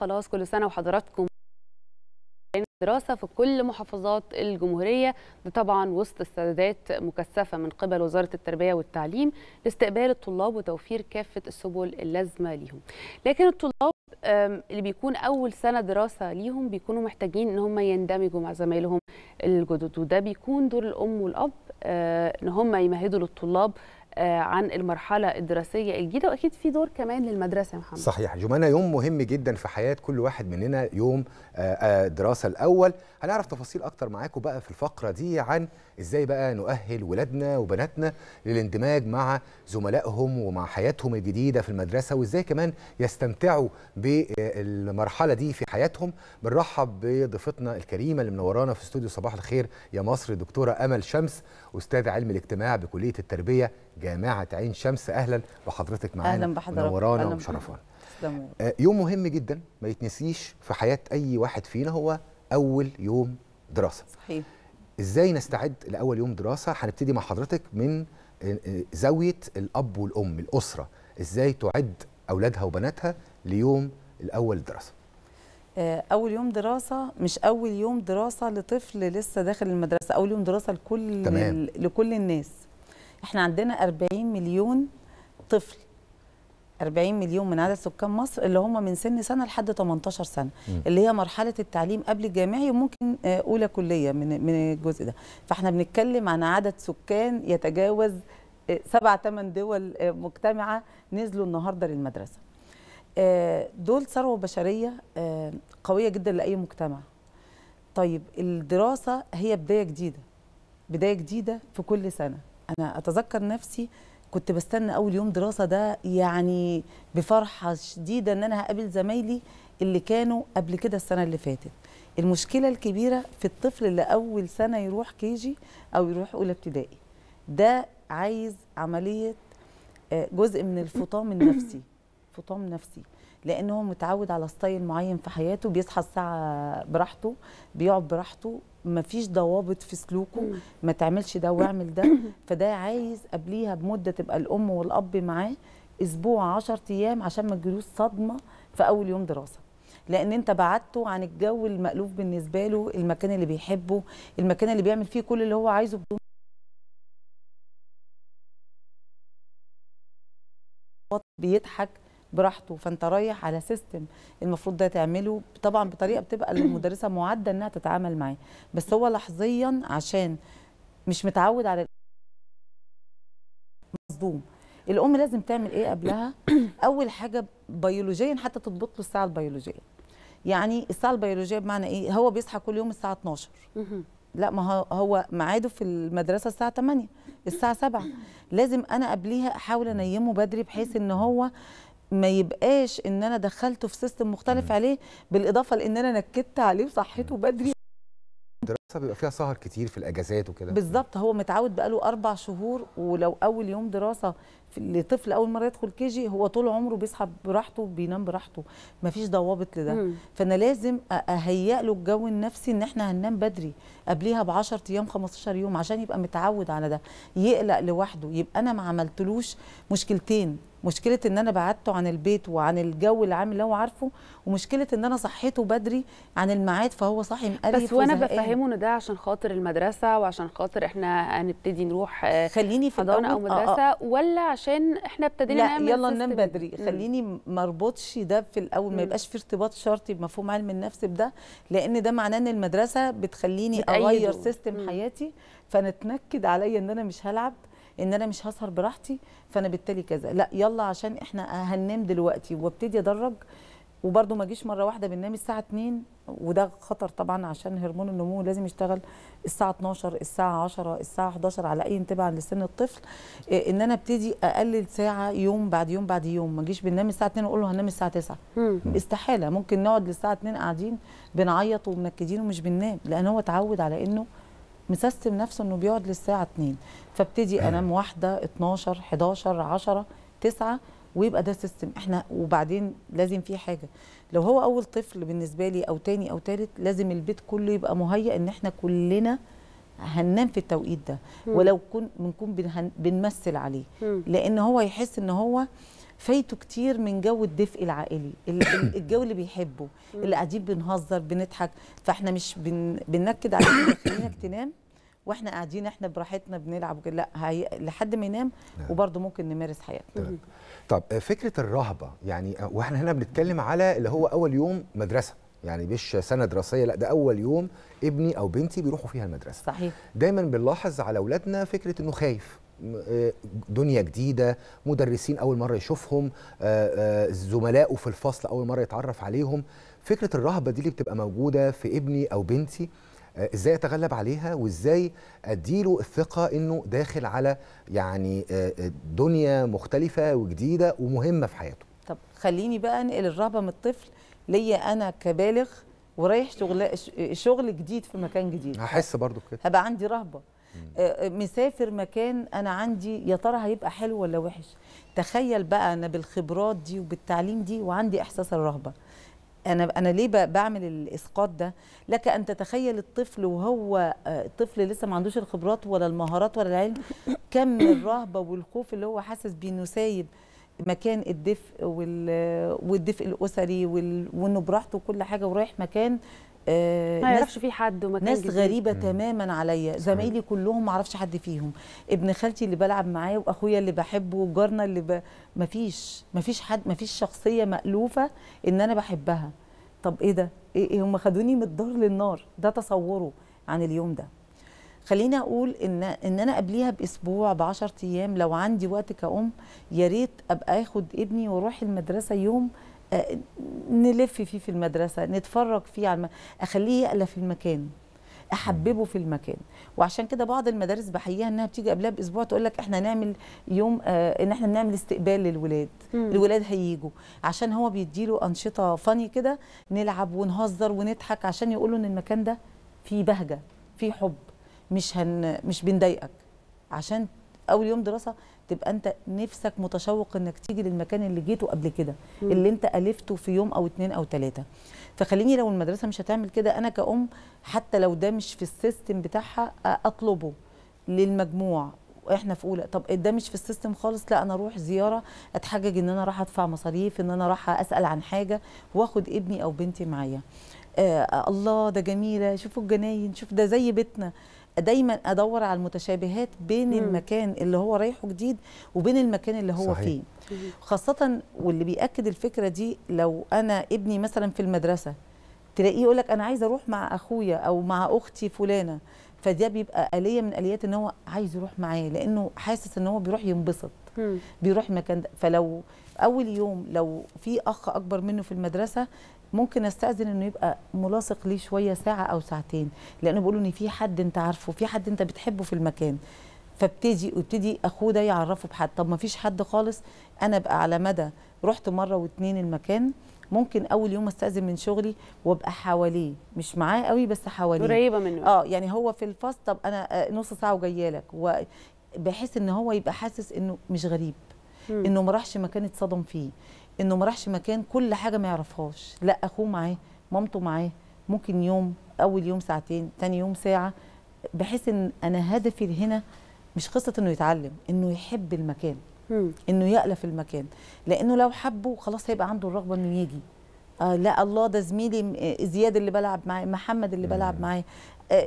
خلاص كل سنه وحضراتكم دراسة في كل محافظات الجمهورية ده طبعا وسط استعدادات مكثفة من قبل وزارة التربية والتعليم لاستقبال الطلاب وتوفير كافة السبل اللازمة ليهم لكن الطلاب اللي بيكون أول سنة دراسة ليهم بيكونوا محتاجين إن هم يندمجوا مع زمايلهم الجدد وده بيكون دور الأم والأب آه، إن هم يمهدوا للطلاب آه، عن المرحله الدراسيه الجديده واكيد في دور كمان للمدرسه يا محمد صحيح جمانه يوم مهم جدا في حياه كل واحد مننا يوم آه، آه، دراسه الاول هنعرف تفاصيل اكتر معاكم بقى في الفقره دي عن ازاي بقى نؤهل ولادنا وبناتنا للاندماج مع زملائهم ومع حياتهم الجديده في المدرسه وازاي كمان يستمتعوا بالمرحله دي في حياتهم بنرحب بضيفتنا الكريمه اللي منورانا في استوديو صباح الخير يا مصر دكتوره امل شمس استاذ علم الاجتماع بكليه التربيه جامعه عين شمس اهلا بحضرتك معانا اهلا بحضرتك منورانا ومشرفانا آه، يوم مهم جدا ما يتنسيش في حياه اي واحد فينا هو اول يوم دراسه صحيح ازاي نستعد لاول يوم دراسه هنبتدي مع حضرتك من آه، آه، زاويه الاب والام الاسره ازاي تعد اولادها وبناتها ليوم الاول دراسه آه، اول يوم دراسه مش اول يوم دراسه لطفل لسه داخل المدرسه اول يوم دراسه لكل تمام. لكل الناس احنا عندنا 40 مليون طفل 40 مليون من عدد سكان مصر اللي هم من سن سنه لحد 18 سنه م. اللي هي مرحله التعليم قبل الجامعي وممكن آه، اولى كليه من من الجزء ده فاحنا بنتكلم عن عدد سكان يتجاوز آه، سبع ثمان دول مجتمعه نزلوا النهارده للمدرسه آه، دول ثروه بشريه آه، قويه جدا لاي مجتمع طيب الدراسه هي بدايه جديده بدايه جديده في كل سنه انا اتذكر نفسي كنت بستنى اول يوم دراسه ده يعني بفرحه شديده ان انا هقابل زمايلي اللي كانوا قبل كده السنه اللي فاتت المشكله الكبيره في الطفل اللي اول سنه يروح كيجي او يروح اولى ابتدائي ده عايز عمليه آه، جزء من الفطام النفسي فطام نفسي لان هو متعود على ستايل معين في حياته بيصحى الساعه براحته بيقعد براحته مفيش ضوابط في سلوكه ما تعملش ده واعمل ده فده عايز قبليها بمده تبقى الام والاب معاه اسبوع 10 ايام عشان ما تجيلوش صدمه في اول يوم دراسه لان انت بعدته عن الجو المألوف بالنسبه له المكان اللي بيحبه المكان اللي بيعمل فيه كل اللي هو عايزه بدون بيضحك براحته فانت رايح على سيستم المفروض ده تعمله طبعا بطريقه بتبقى المدرسه معده انها تتعامل معاه بس هو لحظيا عشان مش متعود على مصدوم الام لازم تعمل ايه قبلها اول حاجه بيولوجيا حتى تضبط له الساعه البيولوجيه يعني الساعه البيولوجيه بمعنى ايه هو بيصحى كل يوم الساعه 12 لا ما هو ميعاده في المدرسه الساعه 8 الساعه 7 لازم انا قبليها احاول انيمه بدري بحيث ان هو ما يبقاش ان انا دخلته في سيستم مختلف عليه بالاضافه لان انا نكدت عليه وصحيته بدري بيبقى فيها سهر كتير في الاجازات وكده بالظبط هو متعود بقاله اربع شهور ولو اول يوم دراسه لطفل اول مره يدخل كي جي هو طول عمره بيصحى براحته بينام براحته مفيش ضوابط لده مم. فانا لازم اهيئ له الجو النفسي ان احنا هننام بدري قبليها ب 10 ايام 15 يوم عشان يبقى متعود على ده يقلق لوحده يبقى انا ما عملتلوش مشكلتين مشكله ان انا بعدته عن البيت وعن الجو العام اللي هو عارفه ومشكله ان انا صحيته بدري عن الميعاد فهو صاحي مقلق بس وانا بفهمه ده عشان خاطر المدرسه وعشان خاطر احنا هنبتدي نروح آه، خليني في حضانه او مدرسه آه آه. ولا عشان احنا ابتدينا لا نعمل يلا ننام بدري خليني ما اربطش ده في الاول ما يبقاش في ارتباط شرطي بمفهوم علم النفس بده لان ده معناه ان المدرسه بتخليني اغير سيستم مم. حياتي فنتنكد عليا ان انا مش هلعب ان انا مش هسهر براحتي فانا بالتالي كذا لا يلا عشان احنا هننام دلوقتي وابتدي ادرج وبرده ما اجيش مره واحده بننام الساعه 2 وده خطر طبعا عشان هرمون النمو لازم يشتغل الساعه 12 الساعه 10 الساعه 11 على اي انتباه لسن الطفل إيه، ان انا ابتدي اقلل ساعه يوم بعد يوم بعد يوم ما اجيش بننام الساعه 2 واقول له هننام الساعه 9 استحاله ممكن نقعد للساعه 2 قاعدين بنعيط ومنكدين ومش بننام لان هو اتعود على انه مسستم نفسه انه بيقعد للساعه 2 فابتدي يعني انام واحده 12 11 10 9 ويبقى ده سيستم احنا وبعدين لازم في حاجه لو هو اول طفل بالنسبه لي او تاني او تالت لازم البيت كله يبقى مهيئ ان احنا كلنا هننام في التوقيت ده مم. ولو كن بنكون بنمثل عليه مم. لان هو يحس ان هو فايته كتير من جو الدفء العائلي الجو اللي بيحبه اللي قاعدين بنهزر بنضحك فاحنا مش بن... بننكد عليه خلينك تنام واحنا قاعدين احنا براحتنا بنلعب لا هي... لحد ما ينام نعم. وبرده ممكن نمارس حياتنا طب فكره الرهبه يعني واحنا هنا بنتكلم على اللي هو اول يوم مدرسه يعني مش سنه دراسيه لا ده اول يوم ابني او بنتي بيروحوا فيها المدرسه صحيح دايما بنلاحظ على اولادنا فكره انه خايف آه، دنيا جديده مدرسين اول مره يشوفهم آه، آه، زملائه في الفصل اول مره يتعرف عليهم فكره الرهبه دي اللي بتبقى موجوده في ابني او بنتي آه، ازاي اتغلب عليها وازاي اديله الثقه انه داخل على يعني آه، آه، دنيا مختلفه وجديده ومهمه في حياته طب خليني بقى انقل الرهبه من الطفل ليا انا كبالغ ورايح شغل شغل جديد في مكان جديد هحس برضو كده هبقى عندي رهبه مسافر مكان انا عندي يا ترى هيبقى حلو ولا وحش تخيل بقى انا بالخبرات دي وبالتعليم دي وعندي احساس الرهبه انا انا ليه بعمل الاسقاط ده لك ان تتخيل الطفل وهو آه، طفل لسه ما عندوش الخبرات ولا المهارات ولا العلم كم الرهبه والخوف اللي هو حاسس بيه انه سايب مكان الدفء والدفء الاسري وانه براحته وكل حاجه ورايح مكان آه، ما يعرفش في حد ومكان ناس جديد. غريبه مم. تماما عليا زمايلي كلهم ما اعرفش حد فيهم ابن خالتي اللي بلعب معاه واخويا اللي بحبه وجارنا اللي ب... ما فيش ما فيش حد ما فيش شخصيه مالوفه ان انا بحبها طب ايه ده إيه, إيه، هم خدوني من الدار للنار ده تصوره عن اليوم ده خليني اقول ان ان انا قبليها باسبوع ب 10 ايام لو عندي وقت كأم يا ريت ابقى اخد ابني واروح المدرسه يوم نلف فيه في المدرسه نتفرج فيه على اخليه يقلى في المكان احببه في المكان وعشان كده بعض المدارس بحييها انها بتيجي قبلها باسبوع تقول لك احنا هنعمل يوم آه ان احنا بنعمل استقبال للولاد مم. الولاد هيجوا عشان هو بيديله انشطه فاني كده نلعب ونهزر ونضحك عشان يقولوا ان المكان ده فيه بهجه فيه حب مش هن مش بنضايقك عشان اول يوم دراسه تبقى انت نفسك متشوق انك تيجي للمكان اللي جيته قبل كده اللي انت الفته في يوم او اتنين او تلاته فخليني لو المدرسه مش هتعمل كده انا كأم حتى لو ده مش في السيستم بتاعها اطلبه للمجموع احنا في اولى طب ده مش في السيستم خالص لا انا اروح زياره اتحجج ان انا راح ادفع مصاريف ان انا راح اسال عن حاجه واخد ابني او بنتي معايا آه الله ده جميله شوفوا الجناين شوف ده زي بيتنا دايما ادور على المتشابهات بين مم. المكان اللي هو رايحه جديد وبين المكان اللي هو صحيح. فيه خاصه واللي بياكد الفكره دي لو انا ابني مثلا في المدرسه تلاقيه يقول لك انا عايز اروح مع اخويا او مع اختي فلانه فده بيبقى اليه من اليات ان هو عايز يروح معاه لانه حاسس ان هو بيروح ينبسط مم. بيروح المكان ده فلو اول يوم لو في اخ اكبر منه في المدرسه ممكن استاذن انه يبقى ملاصق ليه شويه ساعه او ساعتين لانه بيقولوا ان في حد انت عارفه في حد انت بتحبه في المكان فابتدي وابتدي اخوه ده يعرفه بحد طب ما فيش حد خالص انا ابقى على مدى رحت مره واتنين المكان ممكن اول يوم استاذن من شغلي وابقى حواليه مش معاه قوي بس حواليه قريبه منه اه يعني هو في الفاست طب انا آه، نص ساعه وجايه لك بحيث ان هو يبقى حاسس انه مش غريب انه ما راحش مكان اتصدم فيه انه ما راحش مكان كل حاجه ما يعرفهاش لا اخوه معاه مامته معاه ممكن يوم اول يوم ساعتين ثاني يوم ساعه بحيث ان انا هدفي هنا مش قصه انه يتعلم انه يحب المكان انه يألف المكان لانه لو حبه خلاص هيبقى عنده الرغبه انه يجي آه لا الله ده زميلي آه، زياد اللي بلعب معاه محمد اللي بلعب معاه آه،,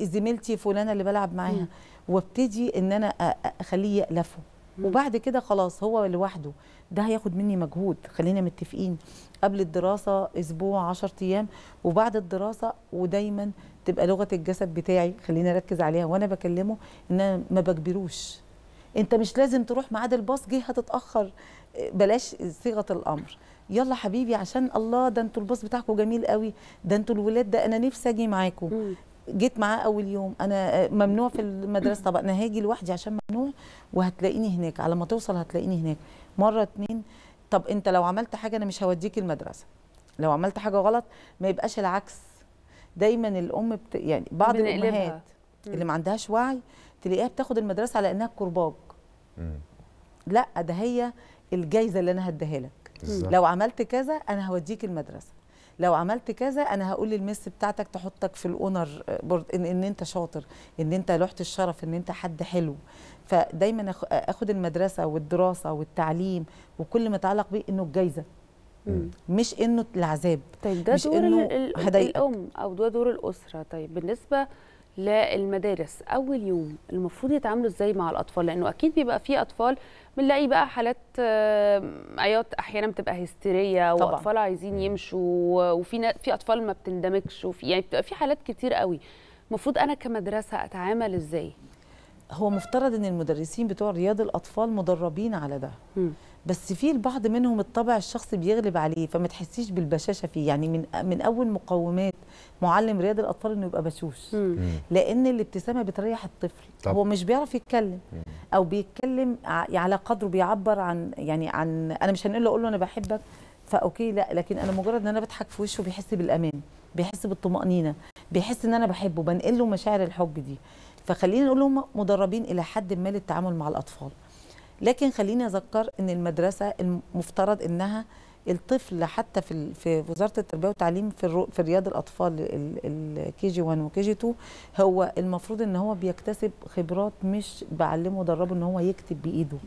آه زميلتي فلانه اللي بلعب معاها وابتدي ان انا اخليه يألفه وبعد كده خلاص هو لوحده ده هياخد مني مجهود خلينا متفقين قبل الدراسه اسبوع 10 ايام وبعد الدراسه ودايما تبقى لغه الجسد بتاعي خلينا اركز عليها وانا بكلمه ان انا ما بكبروش انت مش لازم تروح معاد الباص جه هتتاخر بلاش صيغه الامر يلا حبيبي عشان الله ده انتوا الباص بتاعكم جميل قوي ده انتوا الولاد ده انا نفسي اجي معاكم جيت معاه اول يوم انا ممنوع في المدرسه طب انا هاجي لوحدي عشان ممنوع وهتلاقيني هناك على ما توصل هتلاقيني هناك مره اتنين طب انت لو عملت حاجه انا مش هوديك المدرسه لو عملت حاجه غلط ما يبقاش العكس دايما الام بت... يعني بعض الامهات اللي ما عندهاش وعي تلاقيها بتاخد المدرسه على انها كرباج لا ده هي الجايزه اللي انا هديها لك لو عملت كذا انا هوديك المدرسه لو عملت كذا انا هقول للمس بتاعتك تحطك في الاونر آه، بورد إن, ان انت شاطر ان انت لوحه الشرف ان انت حد حلو فدايما اخد المدرسه والدراسه والتعليم وكل ما يتعلق بيه انه الجايزه مش انه العذاب طيب ده مش دور إنه الام او ده دور الاسره طيب بالنسبه للمدارس اول يوم المفروض يتعاملوا ازاي مع الاطفال لانه اكيد بيبقى في اطفال بنلاقي بقى حالات عياط احيانا بتبقى هستيريه واطفال عايزين يمشوا وفي في اطفال ما بتندمجش وفي يعني بتبقى في حالات كتير قوي المفروض انا كمدرسه اتعامل ازاي هو مفترض ان المدرسين بتوع رياض الاطفال مدربين على ده بس في البعض منهم الطبع الشخصي بيغلب عليه فما تحسيش بالبشاشه فيه يعني من من اول مقومات معلم رياض الاطفال انه يبقى بشوش لان الابتسامه بتريح الطفل طب. هو مش بيعرف يتكلم او بيتكلم يعني على قدره بيعبر عن يعني عن انا مش هنقول له اقول له انا بحبك فاوكي لا لكن انا مجرد ان انا بضحك في وشه بيحس بالامان بيحس بالطمانينه بيحس ان انا بحبه بنقل له مشاعر الحب دي فخلينا نقول هم مدربين الى حد ما للتعامل مع الاطفال لكن خليني اذكر ان المدرسه المفترض انها الطفل حتى في في وزاره التربيه والتعليم في في رياض الاطفال الكي جي 1 وكي جي 2 هو المفروض ان هو بيكتسب خبرات مش بعلمه ودربه ان هو يكتب بايده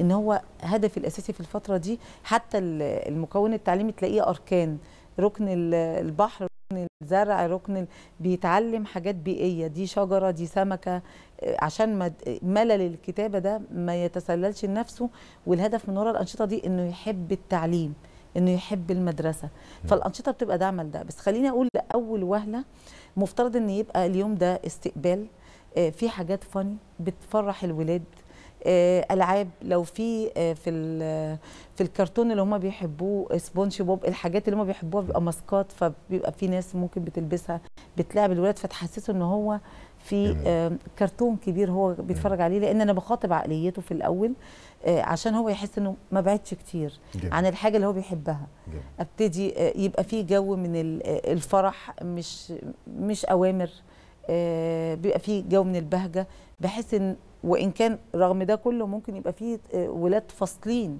ان هو هدفي الاساسي في الفتره دي حتى المكون التعليمي تلاقيه اركان ركن البحر ركن الزرع ركن بيتعلم حاجات بيئيه دي شجره دي سمكه آه، عشان ما ملل الكتابه ده ما يتسللش لنفسه والهدف من وراء الانشطه دي انه يحب التعليم انه يحب المدرسه فالانشطه بتبقى داعمه لده بس خليني اقول لاول وهله مفترض ان يبقى اليوم ده استقبال آه، في حاجات فن بتفرح الولاد آه، العاب لو في آه، في في الكرتون اللي هم بيحبوه سبونج بوب الحاجات اللي هم بيحبوها بيبقى ماسكات فبيبقى في ناس ممكن بتلبسها بتلعب الولاد فتحسسه ان هو في آه، كرتون كبير هو بيتفرج عليه لان انا بخاطب عقليته في الاول آه، عشان هو يحس انه ما بعدش كتير عن الحاجه اللي هو بيحبها ابتدي آه، يبقى في جو من الفرح مش مش اوامر بيبقى في جو من البهجه بحس ان وان كان رغم ده كله ممكن يبقى فيه آه، ولاد فاصلين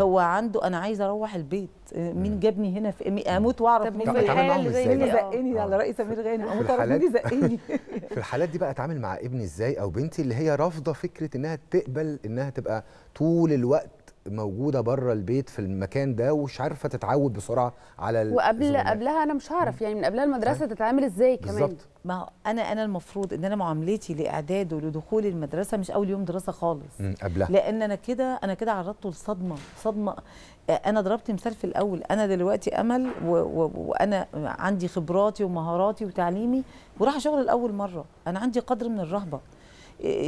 هو عنده انا عايزه اروح البيت آه، مين جابني هنا في اموت واعرف مين اللي زقني على آه. راي سمير غانم اموت اعرف مين زقني في الحالات دي بقى اتعامل مع ابني ازاي او بنتي اللي هي رافضه فكره انها تقبل انها تبقى طول الوقت موجوده بره البيت في المكان ده ومش عارفه تتعود بسرعه على وقبل الزمنات. قبلها انا مش هعرف يعني من قبلها المدرسه أه. تتعامل ازاي كمان بالظبط ما انا انا المفروض ان انا معاملتي لاعداده ولدخول المدرسه مش اول يوم دراسه خالص قبلها لان انا كده انا كده عرضته لصدمه صدمه انا ضربت مثال في الاول انا دلوقتي امل وانا عندي خبراتي ومهاراتي وتعليمي وراح شغل لاول مره انا عندي قدر من الرهبه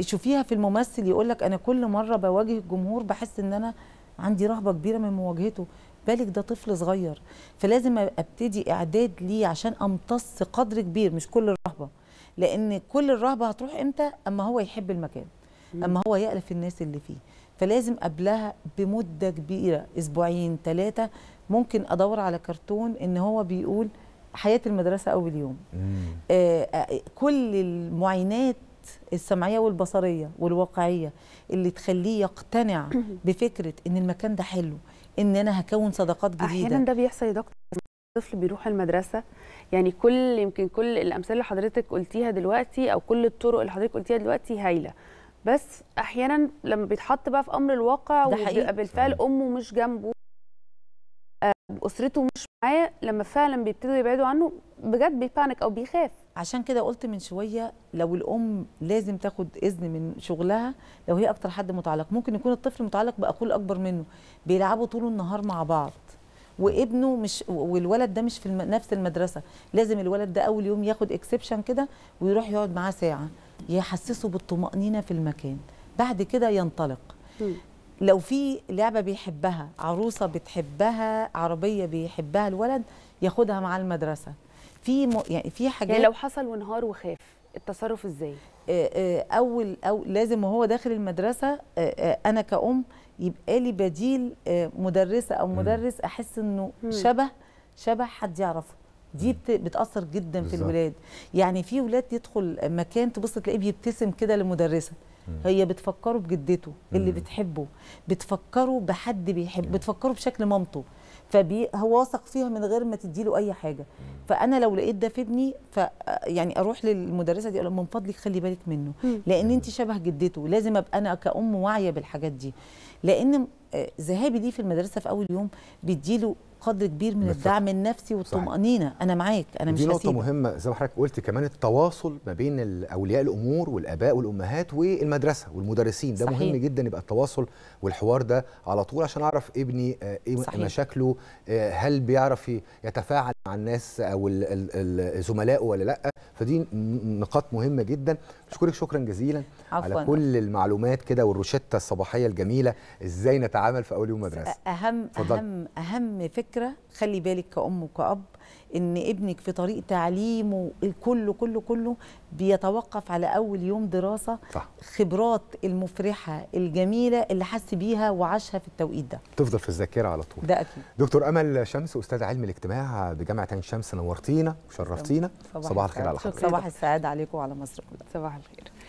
شوفيها في الممثل يقول لك انا كل مره بواجه الجمهور بحس ان انا عندي رهبه كبيره من مواجهته بالك ده طفل صغير فلازم ابتدي اعداد ليه عشان امتص قدر كبير مش كل الرهبه لان كل الرهبه هتروح امتى اما هو يحب المكان اما هو يالف الناس اللي فيه فلازم قبلها بمده كبيره اسبوعين ثلاثه ممكن ادور على كرتون ان هو بيقول حياه المدرسه اول يوم آه،, آه كل المعينات السمعيه والبصريه والواقعيه اللي تخليه يقتنع بفكره ان المكان ده حلو ان انا هكون صداقات جديده احيانا ده بيحصل يا دكتور الطفل بيروح المدرسه يعني كل يمكن كل الامثله اللي حضرتك قلتيها دلوقتي او كل الطرق اللي حضرتك قلتيها دلوقتي هايله بس احيانا لما بيتحط بقى في امر الواقع وبيبقى بالفعل امه مش جنبه آه، اسرته مش معايا لما فعلا بيبتدوا يبعدوا عنه بجد بيبانك او بيخاف عشان كده قلت من شويه لو الام لازم تاخد اذن من شغلها لو هي اكتر حد متعلق ممكن يكون الطفل متعلق باخوه الاكبر منه بيلعبوا طول النهار مع بعض وابنه مش والولد ده مش في نفس المدرسه لازم الولد ده اول يوم ياخد اكسبشن كده ويروح يقعد معاه ساعه يحسسه بالطمانينه في المكان بعد كده ينطلق لو في لعبه بيحبها عروسه بتحبها عربيه بيحبها الولد ياخدها معاه المدرسه في م... يعني في حاجات يعني لو حصل وانهار وخاف التصرف ازاي اول او لازم وهو داخل المدرسه انا كأم يبقى لي بديل مدرسه او مدرس احس انه شبه شبه حد يعرفه دي بتاثر جدا في الولاد يعني في ولاد يدخل مكان تبص تلاقيه بيبتسم كده للمدرسه هي بتفكره بجدته اللي بتحبه بتفكره بحد بيحب بتفكره بشكل مامته فهو واثق فيها من غير ما تديله اي حاجه فانا لو لقيت ده في ابني ف يعني اروح للمدرسه دي اقول من فضلك خلي بالك منه لان انت شبه جدته لازم ابقى انا كأم واعيه بالحاجات دي لان آه، ذهابي ليه في المدرسه في اول يوم بيديله قدر كبير من الدعم النفسي والطمانينه صحيح. انا معاك انا مش دي نقطه مهمه زي ما حضرتك قلت كمان التواصل ما بين اولياء الامور والاباء والامهات والمدرسه والمدرسين ده صحيح. مهم جدا يبقى التواصل والحوار ده على طول عشان اعرف ابني آه، ايه, إيه مشاكله آه، هل بيعرف يتفاعل مع الناس او زملائه ولا لا فدي نقاط مهمه جدا اشكرك شكرا جزيلا عفواً. على كل المعلومات كده والروشته الصباحيه الجميله ازاي نتعامل في اول يوم مدرسه اهم فضل. اهم اهم فكره خلي بالك كأم وكأب ان ابنك في طريق تعليمه كله كله كله بيتوقف على اول يوم دراسه صح. خبرات المفرحه الجميله اللي حس بيها وعاشها في التوقيت ده تفضل في الذاكره على طول ده اكيد دكتور امل شمس استاذ علم الاجتماع بجامعه عين شمس نورتينا وشرفتينا صباح, صباح الخير على حضرتك صباح السعاده عليكم وعلى مصر كلها صباح الخير